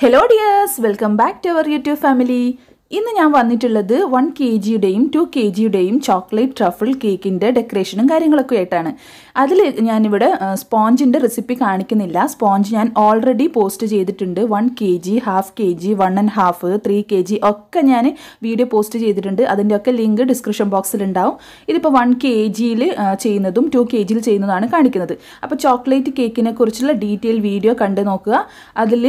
Hello dears, welcome back to our YouTube family. ഇന്ന് ഞാൻ വന്നിട്ടുള്ളത് വൺ കെ ജിയുടെയും ടു കെ ജിയുടെയും ചോക്ലേറ്റ് ട്രഫിൾ കേക്കിൻ്റെ ഡെക്കറേഷനും കാര്യങ്ങളൊക്കെ ആയിട്ടാണ് അതിൽ ഞാനിവിടെ സ്പോഞ്ചിൻ്റെ റെസിപ്പി കാണിക്കുന്നില്ല സ്പോഞ്ച് ഞാൻ ഓൾറെഡി പോസ്റ്റ് ചെയ്തിട്ടുണ്ട് one K G half K G one and half three K G ഒക്കെ ഞാൻ വീഡിയോ പോസ്റ്റ് ചെയ്തിട്ടുണ്ട് അതിൻ്റെ ഒക്കെ ലിങ്ക് ഡിസ്ക്രിപ്ഷൻ ബോക്സിൽ ഉണ്ടാവും ഇതിപ്പോൾ വൺ കെ ജിയിൽ ചെയ്യുന്നതും ടു കെ ജിയിൽ ചെയ്യുന്നതാണ് കാണിക്കുന്നത് അപ്പോൾ ചോക്ലേറ്റ് കേക്കിനെ കുറിച്ചുള്ള ഡീറ്റെയിൽ വീഡിയോ കണ്ടു നോക്കുക അതിൽ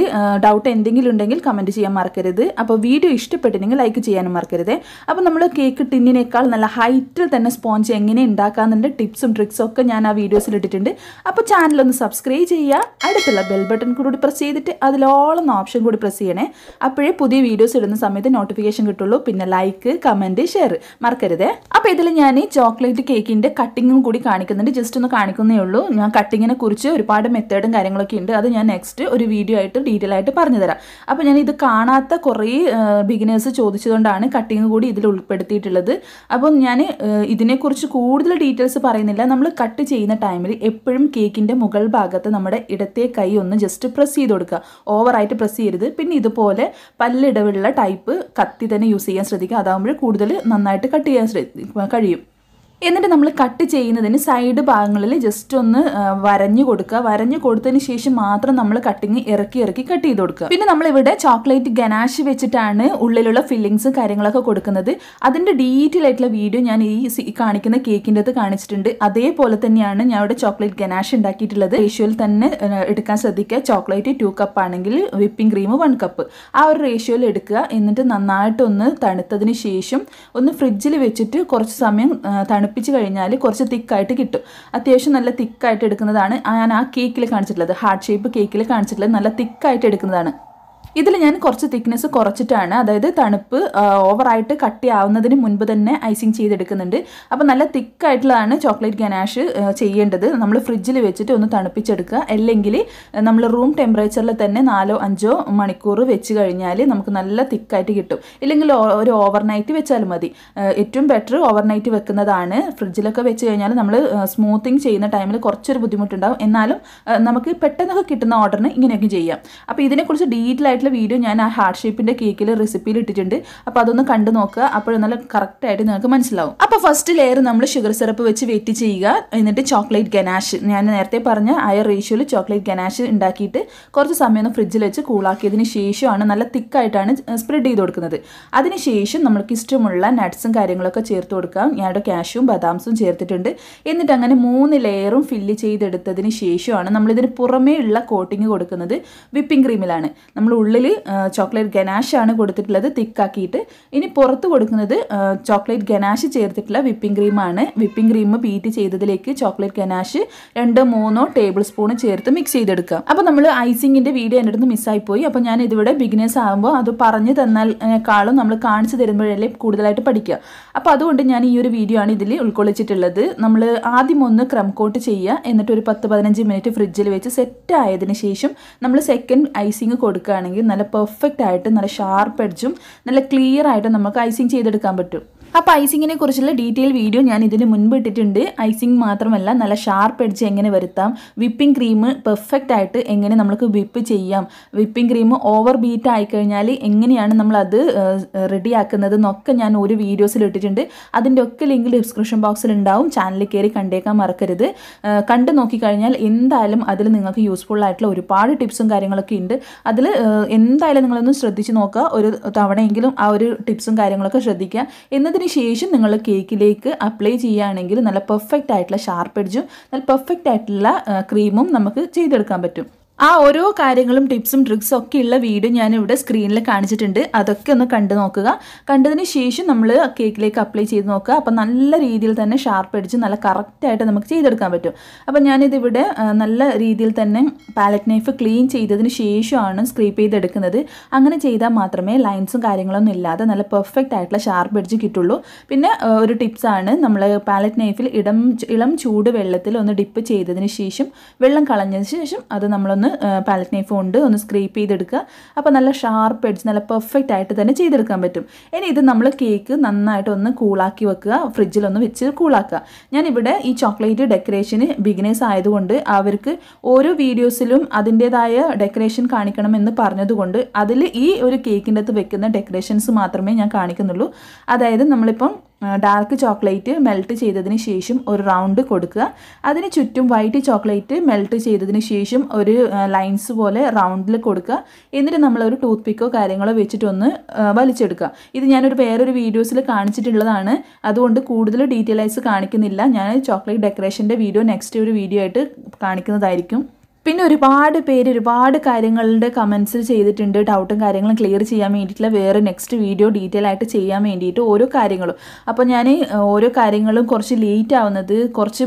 ഡൗട്ട് എന്തെങ്കിലും ഉണ്ടെങ്കിൽ കമൻറ്റ് ചെയ്യാൻ മറക്കരുത് അപ്പോൾ വീഡിയോ ഇഷ്ടപ്പെട്ടിന് ഇഷ്ടമായിട്ടുണ്ടെങ്കിൽ ലൈക്ക് ചെയ്യാനും മറക്കരുത് അപ്പോൾ നമ്മൾ കേക്ക് ടിന്നിനേക്കാൾ നല്ല ഹൈറ്റിൽ തന്നെ സ്പോഞ്ച് എങ്ങനെ ഉണ്ടാക്കാമെന്നുണ്ട് ടിപ്സും ട്രിക്സും ഒക്കെ ഞാൻ ആ വീഡിയോസിൽ ഇട്ടിട്ടുണ്ട് അപ്പോൾ ചാനലൊന്ന് സബ്സ്ക്രൈബ് ചെയ്യുക അടുത്തുള്ള ബെൽ ബട്ടൺ കൂടി പ്രസ് ചെയ്തിട്ട് അതിലോളം ഓപ്ഷൻ കൂടി പ്രസ് ചെയ്യണേ അപ്പോഴേ പുതിയ വീഡിയോസ് ഇടുന്ന സമയത്ത് നോട്ടിഫിക്കേഷൻ കിട്ടുള്ളൂ പിന്നെ ലൈക്ക് കമൻറ്റ് ഷെയർ മറക്കരുത് അപ്പോൾ ഇതിൽ ഞാൻ ഈ ചോക്ലേറ്റ് കേക്കിൻ്റെ കട്ടിങ്ങും കൂടി കാണിക്കുന്നുണ്ട് ജസ്റ്റ് ഒന്ന് കാണിക്കുന്നേ ഉള്ളൂ ഞാൻ കട്ടിങ്ങിനെ കുറിച്ച് ഒരുപാട് മെത്തേഡും കാര്യങ്ങളൊക്കെ ഉണ്ട് അത് ഞാൻ നെക്സ്റ്റ് ഒരു വീഡിയോ ആയിട്ട് ഡീറ്റെയിൽ ആയിട്ട് പറഞ്ഞുതരാം അപ്പോൾ ഞാൻ ഇത് കാണാത്ത കുറേ ബിഗിനേഴ്സ് ചോദിച്ചതുകൊണ്ടാണ് കട്ടിങ് കൂടി ഇതിൽ ഉൾപ്പെടുത്തിയിട്ടുള്ളത് അപ്പോൾ ഞാൻ ഇതിനെക്കുറിച്ച് കൂടുതൽ ഡീറ്റെയിൽസ് പറയുന്നില്ല നമ്മൾ കട്ട് ചെയ്യുന്ന ടൈമിൽ എപ്പോഴും കേക്കിൻ്റെ മുകൾ ഭാഗത്ത് നമ്മുടെ ഇടത്തെ കൈ ഒന്ന് ജസ്റ്റ് പ്രസ് ചെയ്ത് കൊടുക്കുക ഓവറായിട്ട് പ്രസ് ചെയ്യരുത് പിന്നെ ഇതുപോലെ പല്ലിടവുള്ള ടൈപ്പ് കത്തി തന്നെ യൂസ് ചെയ്യാൻ ശ്രദ്ധിക്കുക അതാകുമ്പോൾ കൂടുതൽ നന്നായിട്ട് കട്ട് ചെയ്യാൻ കഴിയും എന്നിട്ട് നമ്മൾ കട്ട് ചെയ്യുന്നതിന് സൈഡ് ഭാഗങ്ങളിൽ ജസ്റ്റ് ഒന്ന് വരഞ്ഞു കൊടുക്കുക വരഞ്ഞു കൊടുത്തതിന് ശേഷം മാത്രം നമ്മൾ കട്ടിങ് ഇറക്കി ഇറക്കി കട്ട് ചെയ്ത് കൊടുക്കുക പിന്നെ നമ്മൾ ഇവിടെ ചോക്ലേറ്റ് ഗനാഷ് വെച്ചിട്ടാണ് ഉള്ളിലുള്ള ഫില്ലിങ്സും കാര്യങ്ങളൊക്കെ കൊടുക്കുന്നത് അതിൻ്റെ ഡീറ്റെയിൽ ആയിട്ടുള്ള വീഡിയോ ഞാൻ ഈ കാണിക്കുന്ന കേക്കിൻ്റെ അത് കാണിച്ചിട്ടുണ്ട് അതേപോലെ തന്നെയാണ് ഞാൻ ഇവിടെ ചോക്ലേറ്റ് ഗനാഷ് ഉണ്ടാക്കിയിട്ടുള്ളത് റേഷ്യോയിൽ തന്നെ എടുക്കാൻ ശ്രദ്ധിക്കുക ചോക്ലേറ്റ് ടു കപ്പ് ആണെങ്കിൽ വിപ്പിംഗ് ക്രീം വൺ കപ്പ് ആ ഒരു റേഷ്യോയിൽ എടുക്കുക എന്നിട്ട് നന്നായിട്ടൊന്ന് തണുത്തതിന് ശേഷം ഒന്ന് ഫ്രിഡ്ജിൽ വെച്ചിട്ട് കുറച്ച് സമയം തണുപ്പ് തണുപ്പിച്ച് കഴിഞ്ഞാൽ കുറച്ച് തിക്കായിട്ട് കിട്ടും അത്യാവശ്യം നല്ല തിക്കായിട്ട് എടുക്കുന്നതാണ് ഞാൻ ആ കേക്കിൽ കാണിച്ചിട്ടുള്ളത് ഹാർട്ട് ഷേപ്പ് കേക്കിൽ കാണിച്ചിട്ടുള്ളത് നല്ല തിക്കായിട്ട് എടുക്കുന്നതാണ് ഇതിൽ ഞാൻ കുറച്ച് തിക്നെസ് കുറച്ചിട്ടാണ് അതായത് തണുപ്പ് ഓവറായിട്ട് കട്ടിയാവുന്നതിന് മുൻപ് തന്നെ ഐസിങ് ചെയ്തെടുക്കുന്നുണ്ട് അപ്പോൾ നല്ല തിക്കായിട്ടുള്ളതാണ് ചോക്ലേറ്റ് ഗനാഷ് ചെയ്യേണ്ടത് നമ്മൾ ഫ്രിഡ്ജിൽ വെച്ചിട്ട് ഒന്ന് തണുപ്പിച്ചെടുക്കുക അല്ലെങ്കിൽ നമ്മൾ റൂം ടെമ്പറേച്ചറിൽ തന്നെ നാലോ അഞ്ചോ മണിക്കൂർ വെച്ച് കഴിഞ്ഞാൽ നമുക്ക് നല്ല തിക്കായിട്ട് കിട്ടും ഇല്ലെങ്കിൽ ഒരു ഓവർനൈറ്റ് വെച്ചാൽ മതി ഏറ്റവും ബെറ്റർ ഓവർനൈറ്റ് വെക്കുന്നതാണ് ഫ്രിഡ്ജിലൊക്കെ വെച്ച് കഴിഞ്ഞാൽ നമ്മൾ സ്മൂത്തിങ് ചെയ്യുന്ന ടൈമിൽ കുറച്ചൊരു ബുദ്ധിമുട്ടുണ്ടാകും എന്നാലും നമുക്ക് പെട്ടെന്നൊക്കെ കിട്ടുന്ന ഓർഡറിന് ഇങ്ങനെയൊക്കെ ചെയ്യാം അപ്പോൾ ഇതിനെക്കുറിച്ച് ഡീറ്റെയിൽ ആയിട്ടുള്ള വീഡിയോ ഞാൻ ആ ഹാർട്ട് ഷേപ്പിന്റെ കേക്കിൽ റെസിപ്പിയിൽ ഇട്ടിട്ടുണ്ട് അപ്പോൾ അതൊന്ന് കണ്ടു നോക്കുക അപ്പോൾ നല്ല ആയിട്ട് നിങ്ങൾക്ക് മനസ്സിലാവും അപ്പോൾ ഫസ്റ്റ് ലെയർ നമ്മൾ ഷുഗർ സിറപ്പ് വെച്ച് വെയിറ്റ് ചെയ്യുക എന്നിട്ട് ചോക്ലേറ്റ് ഗനാഷ് ഞാൻ നേരത്തെ പറഞ്ഞ അയർ റേഷ്യോയിൽ ചോക്ലേറ്റ് ഗനാഷ് ഉണ്ടാക്കിയിട്ട് കുറച്ച് സമയം ഒന്ന് ഫ്രിഡ്ജിൽ വെച്ച് കൂളാക്കിയതിന് ശേഷമാണ് നല്ല തിക്കായിട്ടാണ് സ്പ്രെഡ് ചെയ്ത് കൊടുക്കുന്നത് അതിനുശേഷം നമ്മൾക്ക് ഇഷ്ടമുള്ള നട്ട്സും കാര്യങ്ങളൊക്കെ ചേർത്ത് കൊടുക്കാം ഞാനിവിടെ കാഷും ബദാംസും ചേർത്തിട്ടുണ്ട് എന്നിട്ട് അങ്ങനെ മൂന്ന് ലെയറും ഫില്ല് ചെയ്തെടുത്തതിന് ശേഷമാണ് നമ്മളിതിന് പുറമേ ഉള്ള കോട്ടിങ് കൊടുക്കുന്നത് വിപ്പിംഗ് ക്രീമിലാണ് നമ്മൾ ഉള്ളിൽ ചോക്ലേറ്റ് ഗനാഷാണ് കൊടുത്തിട്ടുള്ളത് തിക്കാക്കിയിട്ട് ഇനി പുറത്ത് കൊടുക്കുന്നത് ചോക്ലേറ്റ് ഗനാഷ് ചേർത്തിട്ടുള്ള വിപ്പിംഗ് ക്രീമാണ് വിപ്പിംഗ് ക്രീം ബീറ്റ് ചെയ്തതിലേക്ക് ചോക്ലേറ്റ് ഗനാഷ് രണ്ടോ മൂന്നോ ടേബിൾ സ്പൂൺ ചേർത്ത് മിക്സ് ചെയ്തെടുക്കുക അപ്പോൾ നമ്മൾ ഐസിങ്ങിൻ്റെ വീഡിയോ എൻ്റെ അടുത്ത് മിസ്സായിപ്പോയി അപ്പോൾ ഞാൻ ഇതിവിടെ ബിഗിനേഴ്സ് ആകുമ്പോൾ അത് പറഞ്ഞു തന്നാൽക്കാളും നമ്മൾ കാണിച്ചു തരുമ്പോഴല്ലേ കൂടുതലായിട്ട് പഠിക്കുക അപ്പോൾ അതുകൊണ്ട് ഞാൻ ഈ ഒരു വീഡിയോ ആണ് ഇതിൽ ഉൾക്കൊള്ളിച്ചിട്ടുള്ളത് നമ്മൾ ആദ്യം ഒന്ന് ക്രം കോട്ട് ചെയ്യുക എന്നിട്ട് ഒരു പത്ത് പതിനഞ്ച് മിനിറ്റ് ഫ്രിഡ്ജിൽ വെച്ച് സെറ്റ് ആയതിനു ശേഷം നമ്മൾ സെക്കൻഡ് ഐസിങ് കൊടുക്കുകയാണെങ്കിൽ നല്ല പെർഫെക്റ്റ് ആയിട്ട് നല്ല ഷാർപ്പ് എഡ്ജും നല്ല ക്ലിയർ ആയിട്ട് നമുക്ക് ഐസിങ് ചെയ്തെടുക്കാൻ പറ്റും അപ്പോൾ ഐസിങ്ങിനെ കുറിച്ചുള്ള ഡീറ്റെയിൽ വീഡിയോ ഞാൻ ഇതിന് മുൻപ് ഇട്ടിട്ടുണ്ട് ഐസിങ് മാത്രമല്ല നല്ല ഷാർപ്പ് അടിച്ച് എങ്ങനെ വരുത്താം വിപ്പിംഗ് ക്രീം പെർഫെക്റ്റ് ആയിട്ട് എങ്ങനെ നമുക്ക് വിപ്പ് ചെയ്യാം വിപ്പിംഗ് ക്രീം ഓവർ ബീറ്റ് ആയിക്കഴിഞ്ഞാൽ എങ്ങനെയാണ് നമ്മൾ അത് റെഡിയാക്കുന്നത് എന്നൊക്കെ ഞാൻ ഒരു വീഡിയോസിൽ ഇട്ടിട്ടുണ്ട് അതിൻ്റെ ഒക്കെ ലിങ്ക് ഡിസ്ക്രിപ്ഷൻ ബോക്സിൽ ഉണ്ടാവും ചാനലിൽ കയറി കണ്ടേക്കാൻ മറക്കരുത് കണ്ടു നോക്കിക്കഴിഞ്ഞാൽ എന്തായാലും അതിൽ നിങ്ങൾക്ക് യൂസ്ഫുൾ ആയിട്ടുള്ള ഒരുപാട് ടിപ്സും കാര്യങ്ങളൊക്കെ ഉണ്ട് അതിൽ എന്തായാലും നിങ്ങളൊന്ന് ശ്രദ്ധിച്ച് നോക്കുക ഒരു തവണയെങ്കിലും ആ ഒരു ടിപ്സും കാര്യങ്ങളൊക്കെ ശ്രദ്ധിക്കുക എന്നത് ശേഷം നിങ്ങൾ കേക്കിലേക്ക് അപ്ലൈ ചെയ്യുകയാണെങ്കിൽ നല്ല പെർഫെക്റ്റ് ആയിട്ടുള്ള ഷാർപ്പ് എഡ്ജും നല്ല പെർഫെക്റ്റ് ആയിട്ടുള്ള ക്രീമും നമുക്ക് ചെയ്തെടുക്കാൻ പറ്റും ആ ഓരോ കാര്യങ്ങളും ടിപ്സും ട്രിക്സും ഒക്കെ ഉള്ള വീഡിയോ ഞാനിവിടെ സ്ക്രീനിൽ കാണിച്ചിട്ടുണ്ട് അതൊക്കെ ഒന്ന് കണ്ടു നോക്കുക കണ്ടതിന് ശേഷം നമ്മൾ കേക്കിലേക്ക് അപ്ലൈ ചെയ്ത് നോക്കുക അപ്പോൾ നല്ല രീതിയിൽ തന്നെ ഷാർപ്പ് അടിച്ച് നല്ല കറക്റ്റായിട്ട് നമുക്ക് ചെയ്തെടുക്കാൻ പറ്റും അപ്പോൾ ഞാനിതിവിടെ നല്ല രീതിയിൽ തന്നെ പാലറ്റ് നൈഫ് ക്ലീൻ ചെയ്തതിന് ശേഷമാണ് സ്ക്രീപ്പ് ചെയ്തെടുക്കുന്നത് അങ്ങനെ ചെയ്താൽ മാത്രമേ ലൈൻസും കാര്യങ്ങളൊന്നും ഇല്ലാതെ നല്ല പെർഫെക്റ്റ് ആയിട്ടുള്ള ഷാർപ്പ് അടിച്ച് കിട്ടുള്ളൂ പിന്നെ ഒരു ടിപ്സാണ് നമ്മൾ പാലറ്റ് നൈഫിൽ ഇടം ഇളം ചൂട് വെള്ളത്തിൽ ഒന്ന് ഡിപ്പ് ചെയ്തതിന് ശേഷം വെള്ളം കളഞ്ഞതിന് ശേഷം അത് നമ്മളൊന്ന് പാലറ്റ് നൈഫ് കൊണ്ട് ഒന്ന് സ്ക്രീപ്പ് ചെയ്തെടുക്കുക അപ്പോൾ നല്ല ഷാർപ്പ് എഡ്ജ് നല്ല പെർഫെക്റ്റ് ആയിട്ട് തന്നെ ചെയ്തെടുക്കാൻ പറ്റും ഇനി ഇത് നമ്മൾ കേക്ക് നന്നായിട്ട് ഒന്ന് കൂളാക്കി വെക്കുക ഫ്രിഡ്ജിലൊന്ന് വെച്ച് കൂളാക്കുക ഞാനിവിടെ ഈ ചോക്ലേറ്റ് ഡെക്കറേഷന് ബിഗിനേഴ്സ് ആയതുകൊണ്ട് അവർക്ക് ഓരോ വീഡിയോസിലും അതിൻ്റേതായ ഡെക്കറേഷൻ കാണിക്കണമെന്ന് പറഞ്ഞതുകൊണ്ട് അതിൽ ഈ ഒരു കേക്കിൻ്റെ അകത്ത് വെക്കുന്ന ഡെക്കറേഷൻസ് മാത്രമേ ഞാൻ കാണിക്കുന്നുള്ളൂ അതായത് നമ്മളിപ്പം ഡാർക്ക് ചോക്ലേറ്റ് മെൽറ്റ് ചെയ്തതിന് ശേഷം ഒരു റൗണ്ട് കൊടുക്കുക അതിന് ചുറ്റും വൈറ്റ് ചോക്ലേറ്റ് മെൽറ്റ് ചെയ്തതിന് ശേഷം ഒരു ലൈൻസ് പോലെ റൗണ്ടിൽ കൊടുക്കുക എന്നിട്ട് നമ്മൾ ഒരു ടൂത്ത് പിക്കോ കാര്യങ്ങളോ വെച്ചിട്ടൊന്ന് വലിച്ചെടുക്കുക ഇത് ഞാനൊരു വേറൊരു വീഡിയോസിൽ കാണിച്ചിട്ടുള്ളതാണ് അതുകൊണ്ട് കൂടുതൽ ഡീറ്റെയിൽസ് കാണിക്കുന്നില്ല ഞാൻ ചോക്ലേറ്റ് ഡെക്കറേഷൻ്റെ വീഡിയോ നെക്സ്റ്റ് ഒരു വീഡിയോ ആയിട്ട് കാണിക്കുന്നതായിരിക്കും പിന്നെ ഒരുപാട് പേര് ഒരുപാട് കാര്യങ്ങളുടെ കമൻസ് ചെയ്തിട്ടുണ്ട് ഡൗട്ടും കാര്യങ്ങളും ക്ലിയർ ചെയ്യാൻ വേണ്ടിയിട്ടുള്ള വേറെ നെക്സ്റ്റ് വീഡിയോ ഡീറ്റെയിൽ ആയിട്ട് ചെയ്യാൻ വേണ്ടിയിട്ട് ഓരോ കാര്യങ്ങളും അപ്പോൾ ഞാൻ ഓരോ കാര്യങ്ങളും കുറച്ച് ലേറ്റ് ആവുന്നത് കുറച്ച്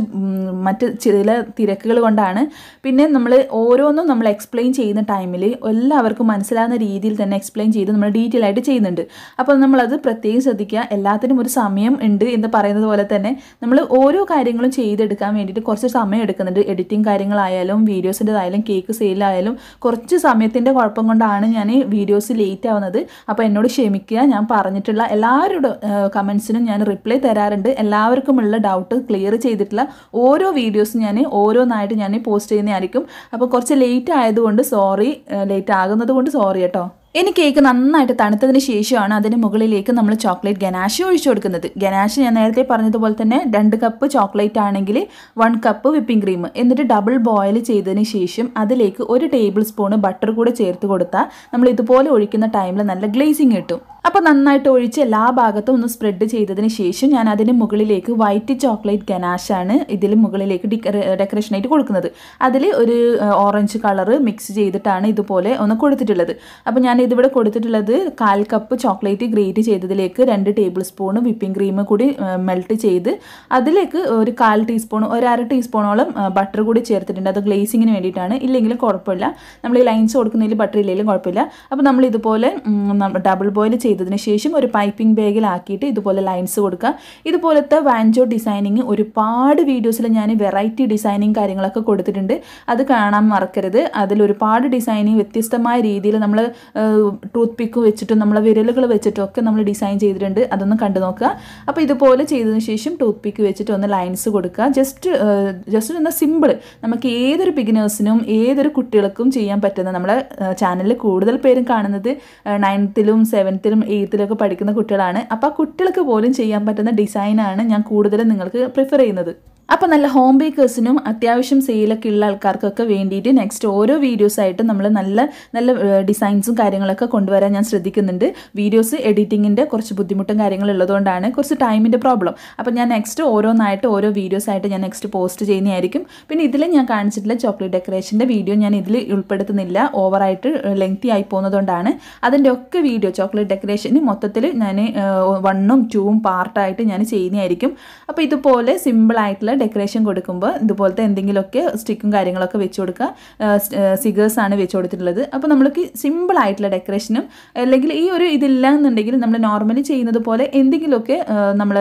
മറ്റ് ചില തിരക്കുകൾ കൊണ്ടാണ് പിന്നെ നമ്മൾ ഓരോന്നും നമ്മൾ എക്സ്പ്ലെയിൻ ചെയ്യുന്ന ടൈമിൽ എല്ലാവർക്കും മനസ്സിലാവുന്ന രീതിയിൽ തന്നെ എക്സ്പ്ലെയിൻ ചെയ്ത് നമ്മൾ ഡീറ്റെയിൽ ആയിട്ട് ചെയ്യുന്നുണ്ട് അപ്പോൾ നമ്മളത് പ്രത്യേകം ശ്രദ്ധിക്കുക എല്ലാത്തിനും ഒരു സമയം ഉണ്ട് എന്ന് പറയുന്നത് പോലെ തന്നെ നമ്മൾ ഓരോ കാര്യങ്ങളും ചെയ്തെടുക്കാൻ വേണ്ടിയിട്ട് കുറച്ച് സമയം എടുക്കുന്നുണ്ട് എഡിറ്റിംഗ് കാര്യങ്ങളായാലും വീഡിയോസ് ഡാൻസിൻ്റെതായാലും കേക്ക് സെയിലായാലും കുറച്ച് സമയത്തിൻ്റെ കുഴപ്പം കൊണ്ടാണ് ഞാൻ വീഡിയോസ് ലേറ്റ് ആവുന്നത് അപ്പോൾ എന്നോട് ക്ഷമിക്കുക ഞാൻ പറഞ്ഞിട്ടുള്ള എല്ലാവരുടെ കമൻസിനും ഞാൻ റിപ്ലൈ തരാറുണ്ട് എല്ലാവർക്കുമുള്ള ഡൗട്ട് ക്ലിയർ ചെയ്തിട്ടുള്ള ഓരോ വീഡിയോസും ഞാൻ ഓരോന്നായിട്ട് ഞാൻ പോസ്റ്റ് ചെയ്യുന്നതായിരിക്കും അപ്പോൾ കുറച്ച് ലേറ്റ് ആയതുകൊണ്ട് സോറി ലേറ്റ് ആകുന്നത് കൊണ്ട് സോറി കേട്ടോ ഇനി കേക്ക് നന്നായിട്ട് തണുത്തതിന് ശേഷമാണ് അതിന് മുകളിലേക്ക് നമ്മൾ ചോക്ലേറ്റ് ഗനാശ ഒഴിച്ചു കൊടുക്കുന്നത് ഗനാഷ് ഞാൻ നേരത്തെ പറഞ്ഞതുപോലെ തന്നെ രണ്ട് കപ്പ് ചോക്ലേറ്റ് ആണെങ്കിൽ വൺ കപ്പ് വിപ്പിംഗ് ക്രീം എന്നിട്ട് ഡബിൾ ബോയിൽ ചെയ്തതിന് ശേഷം അതിലേക്ക് ഒരു ടേബിൾ സ്പൂൺ ബട്ടർ കൂടെ ചേർത്ത് കൊടുത്താൽ നമ്മൾ ഇതുപോലെ ഒഴിക്കുന്ന ടൈമിൽ നല്ല ഗ്ലേസിങ് കിട്ടും അപ്പോൾ നന്നായിട്ട് ഒഴിച്ച് എല്ലാ ഭാഗത്തും ഒന്ന് സ്പ്രെഡ് ചെയ്തതിന് ശേഷം ഞാൻ അതിന് മുകളിലേക്ക് വൈറ്റ് ചോക്ലേറ്റ് ഗനാഷാണ് ഇതിൽ മുകളിലേക്ക് ഡെക്കറേഷൻ ആയിട്ട് കൊടുക്കുന്നത് അതിൽ ഒരു ഓറഞ്ച് കളറ് മിക്സ് ചെയ്തിട്ടാണ് ഇതുപോലെ ഒന്ന് കൊടുത്തിട്ടുള്ളത് അപ്പോൾ ഞാൻ ഇതിവിടെ കൊടുത്തിട്ടുള്ളത് കാൽ കപ്പ് ചോക്ലേറ്റ് ഗ്രേറ്റ് ചെയ്തതിലേക്ക് രണ്ട് ടേബിൾ സ്പൂൺ വിപ്പിംഗ് ക്രീം കൂടി മെൽറ്റ് ചെയ്ത് അതിലേക്ക് ഒരു കാൽ ടീസ്പൂൺ ഒരു അര ടീസ്പൂണോളം ബട്ടർ കൂടി ചേർത്തിട്ടുണ്ട് അത് ഗ്ലേസിങ്ങിന് വേണ്ടിയിട്ടാണ് ഇല്ലെങ്കിലും കുഴപ്പമില്ല നമ്മൾ ഈ ലൈൻസ് കൊടുക്കുന്നതിൽ ബട്ടർ ഇല്ലെങ്കിലും കുഴപ്പമില്ല അപ്പോൾ നമ്മൾ ഇതുപോലെ ഡബിൾ ബോയിൽ ചെയ്ത് ചെയ്തതിന് ശേഷം ഒരു പൈപ്പിംഗ് ബാഗിലാക്കിയിട്ട് ഇതുപോലെ ലൈൻസ് കൊടുക്കുക ഇതുപോലത്തെ വാൻജോ ഡിസൈനിങ് ഒരുപാട് വീഡിയോസിൽ ഞാൻ വെറൈറ്റി ഡിസൈനിങ് കാര്യങ്ങളൊക്കെ കൊടുത്തിട്ടുണ്ട് അത് കാണാൻ മറക്കരുത് അതിൽ ഒരുപാട് ഡിസൈനിങ് വ്യത്യസ്തമായ രീതിയിൽ നമ്മൾ ടൂത്ത് പിക്ക് വെച്ചിട്ടും നമ്മളെ വിരലുകൾ വെച്ചിട്ടും ഒക്കെ നമ്മൾ ഡിസൈൻ ചെയ്തിട്ടുണ്ട് അതൊന്ന് കണ്ടു നോക്കുക അപ്പോൾ ഇതുപോലെ ചെയ്തതിന് ശേഷം ടൂത്ത് പിക്ക് വെച്ചിട്ട് ഒന്ന് ലൈൻസ് കൊടുക്കുക ജസ്റ്റ് ജസ്റ്റ് ഒന്ന് സിമ്പിൾ നമുക്ക് ഏതൊരു ബിഗിനേഴ്സിനും ഏതൊരു കുട്ടികൾക്കും ചെയ്യാൻ പറ്റുന്ന നമ്മളെ ചാനലിൽ കൂടുതൽ പേരും കാണുന്നത് നയൻത്തിലും സെവൻത്തിലും എയ്ത്തിലൊക്കെ പഠിക്കുന്ന കുട്ടികളാണ് അപ്പോൾ ആ കുട്ടികൾക്ക് പോലും ചെയ്യാൻ പറ്റുന്ന ഡിസൈനാണ് ഞാൻ കൂടുതലും നിങ്ങൾക്ക് പ്രിഫർ ചെയ്യുന്നത് അപ്പോൾ നല്ല ഹോം ബേക്കേഴ്സിനും അത്യാവശ്യം സെയിലൊക്കെ ഉള്ള ആൾക്കാർക്കൊക്കെ വേണ്ടിയിട്ട് നെക്സ്റ്റ് ഓരോ വീഡിയോസായിട്ട് നമ്മൾ നല്ല നല്ല ഡിസൈൻസും കാര്യങ്ങളൊക്കെ കൊണ്ടുവരാൻ ഞാൻ ശ്രദ്ധിക്കുന്നുണ്ട് വീഡിയോസ് എഡിറ്റിങ്ങിൻ്റെ കുറച്ച് ബുദ്ധിമുട്ടും കാര്യങ്ങളുള്ളതുകൊണ്ടാണ് കുറച്ച് ടൈമിൻ്റെ പ്രോബ്ലം അപ്പോൾ ഞാൻ നെക്സ്റ്റ് ഓരോന്നായിട്ട് ഓരോ വീഡിയോസായിട്ട് ഞാൻ നെക്സ്റ്റ് പോസ്റ്റ് ചെയ്യുന്നതായിരിക്കും പിന്നെ ഇതിൽ ഞാൻ കാണിച്ചിട്ടുള്ള ചോക്ലേറ്റ് ഡെക്കറേഷൻ്റെ വീഡിയോ ഞാൻ ഇതിൽ ഉൾപ്പെടുത്തുന്നില്ല ഓവറായിട്ട് ലെങ്തി ആയി പോകുന്നതുകൊണ്ടാണ് അതിൻ്റെ ഒക്കെ വീഡിയോ ചോക്ലേറ്റ് ഡെക്കറേഷന് മൊത്തത്തിൽ ഞാൻ വണ്ണും ടൂവും പാർട്ടായിട്ട് ഞാൻ ചെയ്യുന്നതായിരിക്കും അപ്പോൾ ഇതുപോലെ സിമ്പിളായിട്ടുള്ള ഡെക്കറേഷൻ കൊടുക്കുമ്പോൾ ഇതുപോലത്തെ എന്തെങ്കിലുമൊക്കെ സ്റ്റിക്കും കാര്യങ്ങളൊക്കെ വെച്ച് കൊടുക്കുക ആണ് വെച്ച് കൊടുത്തിട്ടുള്ളത് അപ്പോൾ നമ്മൾക്ക് സിമ്പിൾ ആയിട്ടുള്ള ഡെക്കറേഷനും അല്ലെങ്കിൽ ഈ ഒരു ഇതില്ല എന്നുണ്ടെങ്കിൽ നമ്മൾ നോർമലി ചെയ്യുന്നത് പോലെ എന്തെങ്കിലുമൊക്കെ നമ്മൾ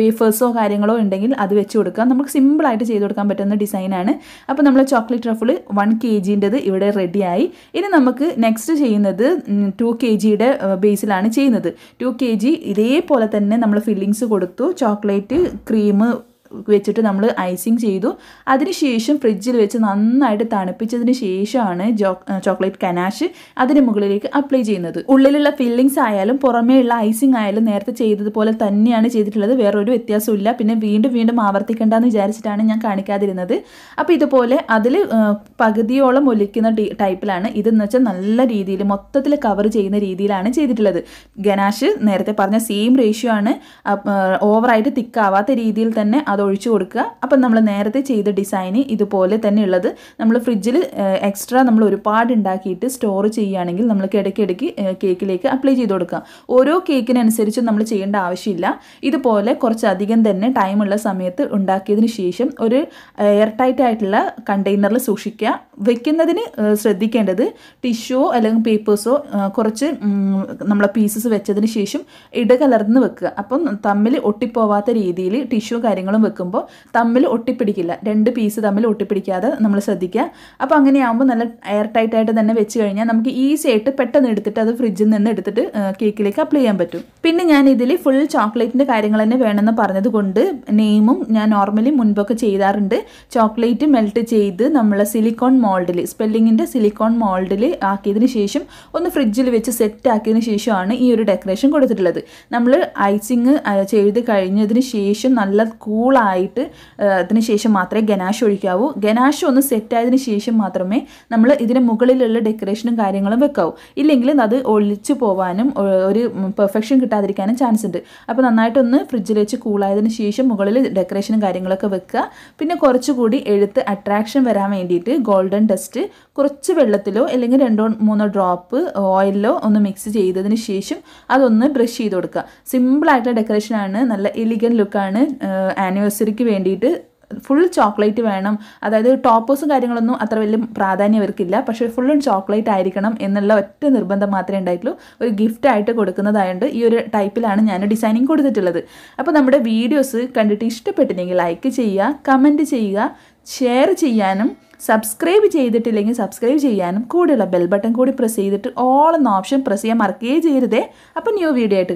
വേഫേഴ്സോ കാര്യങ്ങളോ ഉണ്ടെങ്കിൽ അത് വെച്ച് കൊടുക്കുക നമുക്ക് സിമ്പിളായിട്ട് ചെയ്ത് കൊടുക്കാൻ പറ്റുന്ന ഡിസൈനാണ് അപ്പോൾ നമ്മൾ ചോക്ലേറ്റ് റഫിൾ വൺ കെ ജിൻ്റെത് ഇവിടെ റെഡിയായി ഇനി നമുക്ക് നെക്സ്റ്റ് ചെയ്യുന്നത് ടു കെ ജിയുടെ ബേസിലാണ് ചെയ്യുന്നത് ടു കെ ജി ഇതേപോലെ തന്നെ നമ്മൾ ഫില്ലിങ്സ് കൊടുത്തു ചോക്ലേറ്റ് ക്രീം വെച്ചിട്ട് നമ്മൾ ഐസിങ് ചെയ്തു അതിനുശേഷം ഫ്രിഡ്ജിൽ വെച്ച് നന്നായിട്ട് തണുപ്പിച്ചതിന് ശേഷമാണ് ചോക്ലേറ്റ് കനാഷ് അതിന് മുകളിലേക്ക് അപ്ലൈ ചെയ്യുന്നത് ഉള്ളിലുള്ള ഫില്ലിങ്സ് ആയാലും പുറമേയുള്ള ഐസിങ് ആയാലും നേരത്തെ ചെയ്തതുപോലെ തന്നെയാണ് ചെയ്തിട്ടുള്ളത് വേറൊരു വ്യത്യാസമില്ല പിന്നെ വീണ്ടും വീണ്ടും ആവർത്തിക്കേണ്ടെന്ന് വിചാരിച്ചിട്ടാണ് ഞാൻ കാണിക്കാതിരുന്നത് അപ്പോൾ ഇതുപോലെ അതിൽ പകുതിയോളം ഒലിക്കുന്ന ടൈപ്പിലാണ് ഇതെന്ന് വെച്ചാൽ നല്ല രീതിയിൽ മൊത്തത്തിൽ കവർ ചെയ്യുന്ന രീതിയിലാണ് ചെയ്തിട്ടുള്ളത് ഗനാഷ് നേരത്തെ പറഞ്ഞ സെയിം റേഷ്യോ ആണ് ഓവറായിട്ട് തിക്കാവാത്ത രീതിയിൽ തന്നെ അത് ഒഴിച്ചു കൊടുക്കുക അപ്പം നമ്മൾ നേരത്തെ ചെയ്ത ഡിസൈന് ഇതുപോലെ തന്നെയുള്ളത് നമ്മൾ ഫ്രിഡ്ജിൽ എക്സ്ട്രാ നമ്മൾ ഒരുപാട് ഉണ്ടാക്കിയിട്ട് സ്റ്റോർ ചെയ്യുകയാണെങ്കിൽ നമ്മൾക്ക് ഇടയ്ക്കിടയ്ക്ക് കേക്കിലേക്ക് അപ്ലൈ ചെയ്ത് കൊടുക്കാം ഓരോ കേക്കിനനുസരിച്ച് നമ്മൾ ചെയ്യേണ്ട ആവശ്യമില്ല ഇതുപോലെ കുറച്ചധികം തന്നെ ടൈമുള്ള സമയത്ത് ഉണ്ടാക്കിയതിന് ശേഷം ഒരു എയർ ടൈറ്റ് ആയിട്ടുള്ള കണ്ടെയ്നറിൽ സൂക്ഷിക്കുക വെക്കുന്നതിന് ശ്രദ്ധിക്കേണ്ടത് ടിഷ്യൂ അല്ലെങ്കിൽ പേപ്പേഴ്സോ കുറച്ച് നമ്മളെ പീസസ് വെച്ചതിന് ശേഷം ഇടകലർന്ന് വെക്കുക അപ്പം തമ്മിൽ ഒട്ടിപ്പോവാത്ത രീതിയിൽ ടിഷ്യൂ കാര്യങ്ങളും വെക്കുമ്പോൾ തമ്മിൽ ഒട്ടിപ്പിടിക്കില്ല രണ്ട് പീസ് തമ്മിൽ ഒട്ടിപ്പിടിക്കാതെ നമ്മൾ ശ്രദ്ധിക്കുക അപ്പോൾ അങ്ങനെയാകുമ്പോൾ നല്ല എയർ ടൈറ്റ് ആയിട്ട് തന്നെ വെച്ച് കഴിഞ്ഞാൽ നമുക്ക് ഈസി ആയിട്ട് പെട്ടെന്ന് എടുത്തിട്ട് അത് ഫ്രിഡ്ജിൽ നിന്ന് എടുത്തിട്ട് കേക്കിലേക്ക് അപ്ലൈ ചെയ്യാൻ പറ്റും പിന്നെ ഞാൻ ഇതിൽ ഫുൾ ചോക്ലേറ്റിൻ്റെ കാര്യങ്ങൾ തന്നെ വേണമെന്ന് പറഞ്ഞതുകൊണ്ട് നെയ്മും ഞാൻ നോർമലി മുൻപൊക്കെ ചെയ്താറുണ്ട് ചോക്ലേറ്റ് മെൽറ്റ് ചെയ്ത് നമ്മൾ സിലിക്കോൺ മോൾഡിൽ സ്പെല്ലിങ്ങിൻ്റെ സിലിക്കോൺ മോൾഡിൽ ആക്കിയതിന് ശേഷം ഒന്ന് ഫ്രിഡ്ജിൽ വെച്ച് സെറ്റ് ആക്കിയതിന് ശേഷമാണ് ഈ ഒരു ഡെക്കറേഷൻ കൊടുത്തിട്ടുള്ളത് നമ്മൾ ഐസിങ് ചെയ്ത് കഴിഞ്ഞതിന് ശേഷം നല്ല കൂൾ ആയിട്ട് അതിന് ശേഷം മാത്രമേ ഗനാഷ് ഒഴിക്കാവൂ ഗനാഷ് ഒന്ന് സെറ്റ് ആയതിനു ശേഷം മാത്രമേ നമ്മൾ ഇതിന് മുകളിലുള്ള ഡെക്കറേഷനും കാര്യങ്ങളും വെക്കാവൂ ഇല്ലെങ്കിൽ അത് ഒളിച്ചു പോവാനും ഒരു പെർഫെക്ഷൻ കിട്ടാതിരിക്കാനും ചാൻസ് ഉണ്ട് അപ്പോൾ നന്നായിട്ടൊന്ന് ഫ്രിഡ്ജിൽ വെച്ച് കൂളായതിനു ശേഷം മുകളിൽ ഡെക്കറേഷനും കാര്യങ്ങളൊക്കെ വെക്കുക പിന്നെ കുറച്ചുകൂടി എഴുത്ത് അട്രാക്ഷൻ വരാൻ വേണ്ടിയിട്ട് ഗോൾഡൻ ഡസ്റ്റ് കുറച്ച് വെള്ളത്തിലോ അല്ലെങ്കിൽ രണ്ടോ മൂന്നോ ഡ്രോപ്പ് ഓയിലോ ഒന്ന് മിക്സ് ചെയ്തതിന് ശേഷം അതൊന്ന് ബ്രഷ് ചെയ്ത് കൊടുക്കുക സിമ്പിളായിട്ടുള്ള ഡെക്കറേഷനാണ് നല്ല എലിഗൻ ലുക്കാണ് ആനുവൽ ആനിവേഴ്സറിക്ക് വേണ്ടിയിട്ട് ഫുൾ ചോക്ലേറ്റ് വേണം അതായത് ടോപ്പേഴ്സും കാര്യങ്ങളൊന്നും അത്ര വലിയ പ്രാധാന്യം അവർക്കില്ല പക്ഷേ ഫുള്ളും ചോക്ലേറ്റ് ആയിരിക്കണം എന്നുള്ള ഒറ്റ നിർബന്ധം മാത്രമേ ഉണ്ടായിട്ടുള്ളൂ ഒരു ഗിഫ്റ്റ് ആയിട്ട് കൊടുക്കുന്നതായതുകൊണ്ട് ഈ ഒരു ടൈപ്പിലാണ് ഞാൻ ഡിസൈനിങ് കൊടുത്തിട്ടുള്ളത് അപ്പോൾ നമ്മുടെ വീഡിയോസ് കണ്ടിട്ട് ഇഷ്ടപ്പെട്ടില്ലെങ്കിൽ ലൈക്ക് ചെയ്യുക കമൻറ്റ് ചെയ്യുക ഷെയർ ചെയ്യാനും സബ്സ്ക്രൈബ് ചെയ്തിട്ടില്ലെങ്കിൽ സബ്സ്ക്രൈബ് ചെയ്യാനും കൂടെയുള്ള ബെൽ ബട്ടൺ കൂടി പ്രസ് ചെയ്തിട്ട് ഓൾ എന്ന ഓപ്ഷൻ പ്രസ് ചെയ്യാൻ മറക്കുകയേ ചെയ്യരുതേ അപ്പോൾ ന്യൂ വീഡിയോ ആയിട്ട്